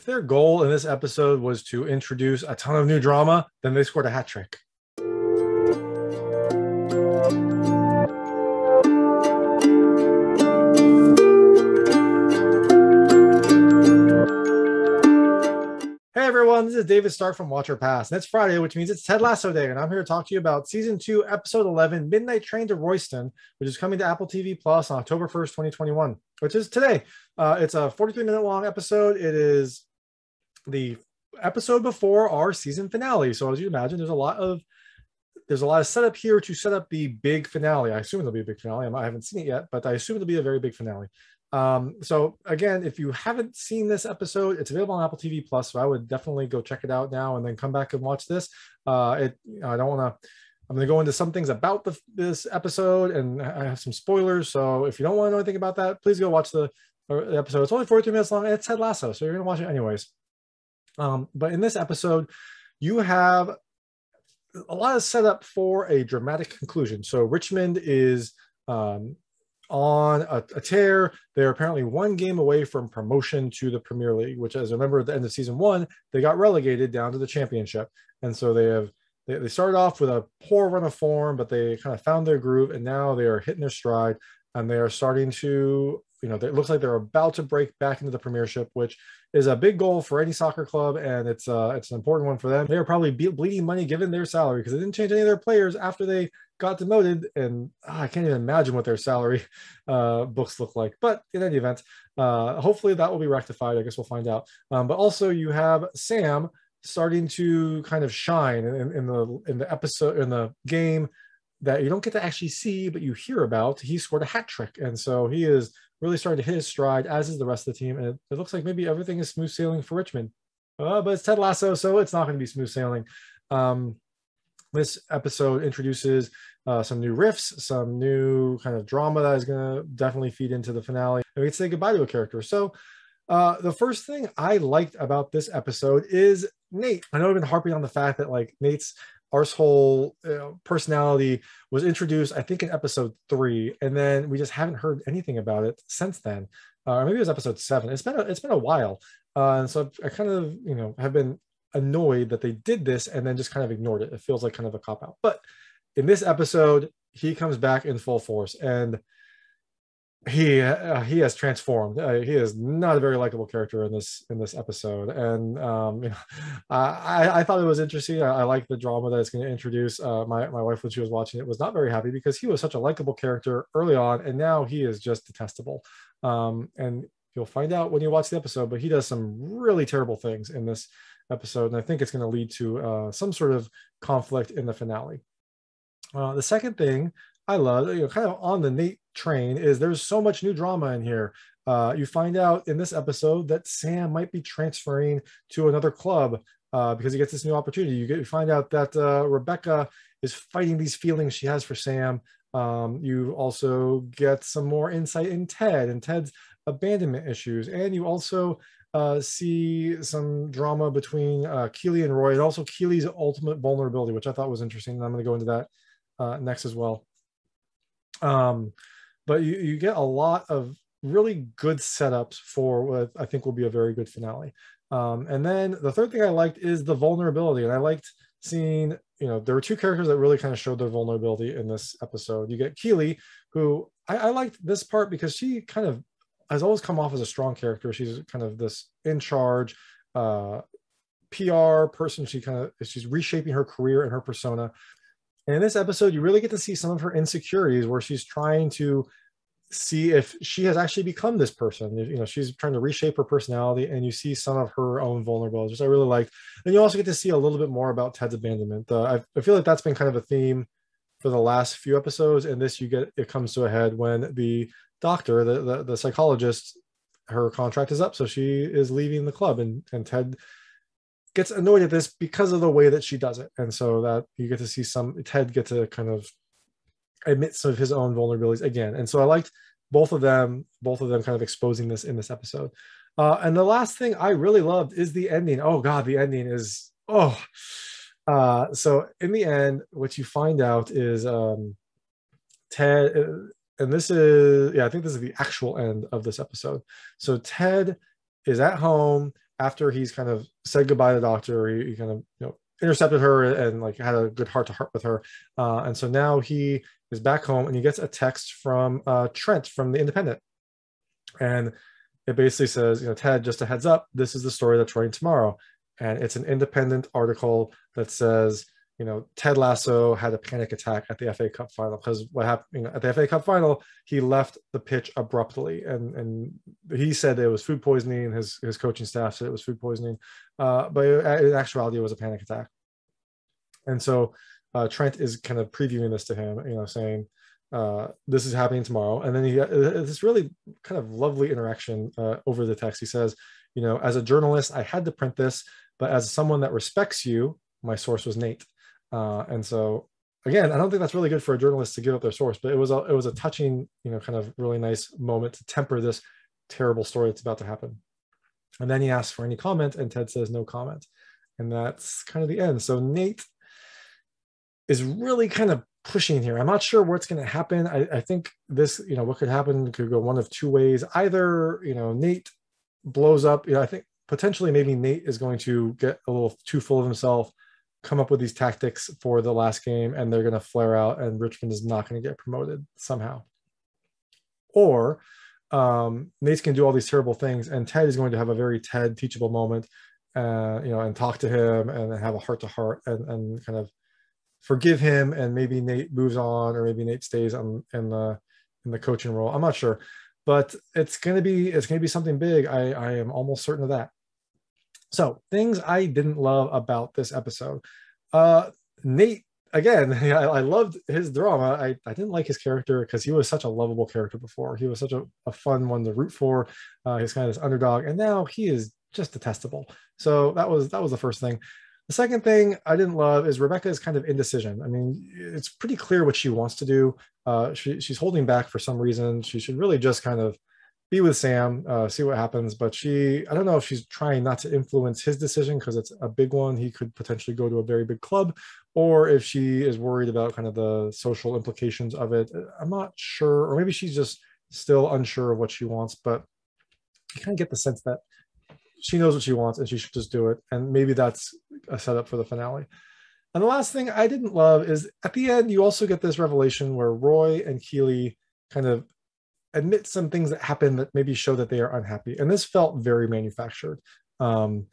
If their goal in this episode was to introduce a ton of new drama, then they scored a hat trick. Hey everyone, this is David Stark from Watcher Pass, and it's Friday, which means it's Ted Lasso Day, and I'm here to talk to you about season two, episode 11, Midnight Train to Royston, which is coming to Apple TV Plus on October 1st, 2021, which is today. Uh, it's a 43 minute long episode. It is the episode before our season finale. So as you imagine, there's a lot of there's a lot of setup here to set up the big finale. I assume it'll be a big finale. I haven't seen it yet, but I assume it'll be a very big finale. Um, so again, if you haven't seen this episode, it's available on Apple TV Plus. So I would definitely go check it out now and then come back and watch this. Uh, it I don't want to. I'm going to go into some things about the, this episode, and I have some spoilers. So if you don't want to know anything about that, please go watch the uh, episode. It's only 43 minutes long. it's Ted Lasso, so you're going to watch it anyways. Um, but in this episode, you have a lot of setup for a dramatic conclusion. So Richmond is um, on a, a, tear. They're apparently one game away from promotion to the Premier League, which, as a member at the end of season one, they got relegated down to the Championship, and so they have they, they started off with a poor run of form, but they kind of found their groove, and now they are hitting their stride, and they are starting to you know, it looks like they're about to break back into the Premiership, which is a big goal for any soccer club, and it's uh, it's an important one for them. They are probably be- bleeding money given their salary because they didn't change any of their players after they got demoted, and ah, I can't even imagine what their salary uh, books look like. But in any event, uh, hopefully that will be rectified. I guess we'll find out. Um, but also, you have Sam starting to kind of shine in, in the in the episode in the game that you don't get to actually see, but you hear about. He scored a hat trick, and so he is really starting to hit his stride, as is the rest of the team. And it, it looks like maybe everything is smooth sailing for Richmond. Uh, but it's Ted Lasso, so it's not going to be smooth sailing. Um, this episode introduces uh, some new riffs, some new kind of drama that is going to definitely feed into the finale. And we to say goodbye to a character. So uh, the first thing I liked about this episode is Nate. I know I've been harping on the fact that like Nate's arsehole uh, personality was introduced, I think, in episode three, and then we just haven't heard anything about it since then. Uh, or maybe it was episode seven. It's been a, it's been a while, uh, and so I kind of you know have been annoyed that they did this and then just kind of ignored it. It feels like kind of a cop out. But in this episode, he comes back in full force, and he uh, he has transformed. Uh, he is not a very likable character in this in this episode, and um, you know, I I thought it was interesting. I, I like the drama that it's going to introduce. Uh, my my wife when she was watching it was not very happy because he was such a likable character early on, and now he is just detestable. Um, and you'll find out when you watch the episode, but he does some really terrible things in this episode, and I think it's going to lead to uh, some sort of conflict in the finale. Uh, the second thing I love, you know, kind of on the Nate train is there's so much new drama in here. Uh, you find out in this episode that Sam might be transferring to another club uh, because he gets this new opportunity. You get you find out that uh, Rebecca is fighting these feelings she has for Sam. Um, you also get some more insight in Ted and Ted's abandonment issues, and you also uh, see some drama between uh, Keely and Roy, and also Keely's ultimate vulnerability, which I thought was interesting. And I'm going to go into that uh, next as well. Um, but you, you get a lot of really good setups for what I think will be a very good finale. Um, and then the third thing I liked is the vulnerability, and I liked seeing you know there were two characters that really kind of showed their vulnerability in this episode. You get Keeley, who I, I liked this part because she kind of has always come off as a strong character. She's kind of this in charge, uh, PR person. She kind of she's reshaping her career and her persona. And in this episode, you really get to see some of her insecurities where she's trying to see if she has actually become this person. You know, she's trying to reshape her personality, and you see some of her own vulnerabilities, which I really liked. And you also get to see a little bit more about Ted's abandonment. Uh, I, I feel like that's been kind of a theme for the last few episodes, and this you get it comes to a head when the doctor, the the, the psychologist, her contract is up, so she is leaving the club, and and Ted gets annoyed at this because of the way that she does it. And so that you get to see some Ted get to kind of admit some of his own vulnerabilities again. And so I liked both of them, both of them kind of exposing this in this episode. Uh, and the last thing I really loved is the ending. Oh God, the ending is oh. Uh, so in the end, what you find out is um, Ted, uh, and this is yeah, I think this is the actual end of this episode. So Ted is at home after he's kind of said goodbye to the doctor, he, he kind of you know intercepted her and like had a good heart to heart with her. Uh, and so now he is back home and he gets a text from uh, Trent from the Independent, and it basically says, you know, Ted, just a heads up, this is the story that's running tomorrow, and it's an Independent article that says you know, Ted Lasso had a panic attack at the FA Cup final because what happened you know, at the FA Cup final, he left the pitch abruptly, and and he said it was food poisoning. And his his coaching staff said it was food poisoning, uh, but in actuality, it was a panic attack. And so uh, Trent is kind of previewing this to him, you know, saying uh, this is happening tomorrow, and then he uh, this really kind of lovely interaction uh, over the text. He says, you know, as a journalist, I had to print this, but as someone that respects you, my source was Nate. Uh, and so again, I don't think that's really good for a journalist to give up their source, but it was a, it was a touching, you know, kind of really nice moment to temper this terrible story that's about to happen. And then he asks for any comment and Ted says no comment. And that's kind of the end. So Nate is really kind of pushing here. I'm not sure what's going to happen. I, I think this, you know, what could happen could go one of two ways. Either, you know, Nate blows up, you know, I think potentially maybe Nate is going to get a little too full of himself come up with these tactics for the last game and they're going to flare out and Richmond is not going to get promoted somehow. Or um, Nate's going to do all these terrible things and Ted is going to have a very Ted teachable moment, uh, you know, and talk to him and have a heart to heart and, and kind of forgive him. And maybe Nate moves on or maybe Nate stays on in the, in the coaching role. I'm not sure, but it's going to be, it's going to be something big. I, I am almost certain of that. So things I didn't love about this episode. Uh, Nate again, I, I, loved his drama. I, I didn't like his character because he was such a lovable character before. He was such a, a fun one to root for. Uh, he's kind of this underdog, and now he is just detestable. So that was that was the first thing. The second thing I didn't love is Rebecca's kind of indecision. I mean, it's pretty clear what she wants to do. Uh, she, she's holding back for some reason. She should really just kind of be with Sam, uh, see what happens. But she, I don't know if she's trying not to influence his decision because it's a big one. He could potentially go to a very big club, or if she is worried about kind of the social implications of it. Uh, I'm not sure, or maybe she's just still unsure of what she wants. But you kind of get the sense that she knows what she wants and she should just do it. And maybe that's a setup for the finale. And the last thing I didn't love is at the end, you also get this revelation where Roy and Keeley kind of admit some things that happen that maybe show that they are unhappy. And this felt very manufactured. Um,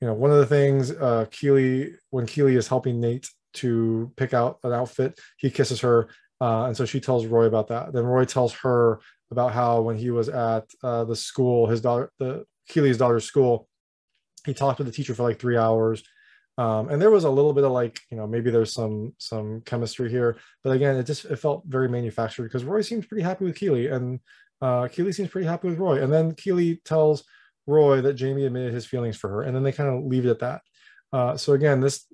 you know, one of the things uh, Keely, when Keely is helping Nate to pick out an outfit, he kisses her. Uh, and so she tells Roy about that. Then Roy tells her about how when he was at uh, the school, his daughter, the Keely's daughter's school, he talked to the teacher for like three hours um, and there was a little bit of like you know maybe there's some some chemistry here but again it just it felt very manufactured because roy seems pretty happy with keeley and uh, keeley seems pretty happy with roy and then keeley tells roy that jamie admitted his feelings for her and then they kind of leave it at that uh, so again this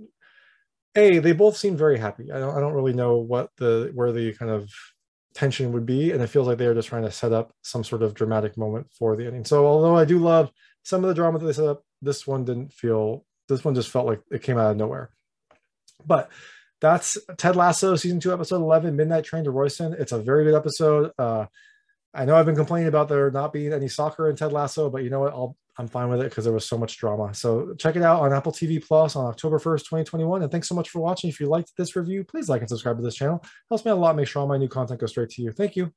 a they both seem very happy I don't, I don't really know what the where the kind of tension would be and it feels like they are just trying to set up some sort of dramatic moment for the ending so although i do love some of the drama that they set up this one didn't feel this one just felt like it came out of nowhere. But that's Ted Lasso season two, episode 11, Midnight Train to Royston. It's a very good episode. Uh, I know I've been complaining about there not being any soccer in Ted Lasso, but you know what? I'll, I'm fine with it because there was so much drama. So check it out on Apple TV Plus on October 1st, 2021. And thanks so much for watching. If you liked this review, please like and subscribe to this channel. It helps me a lot. Make sure all my new content goes straight to you. Thank you.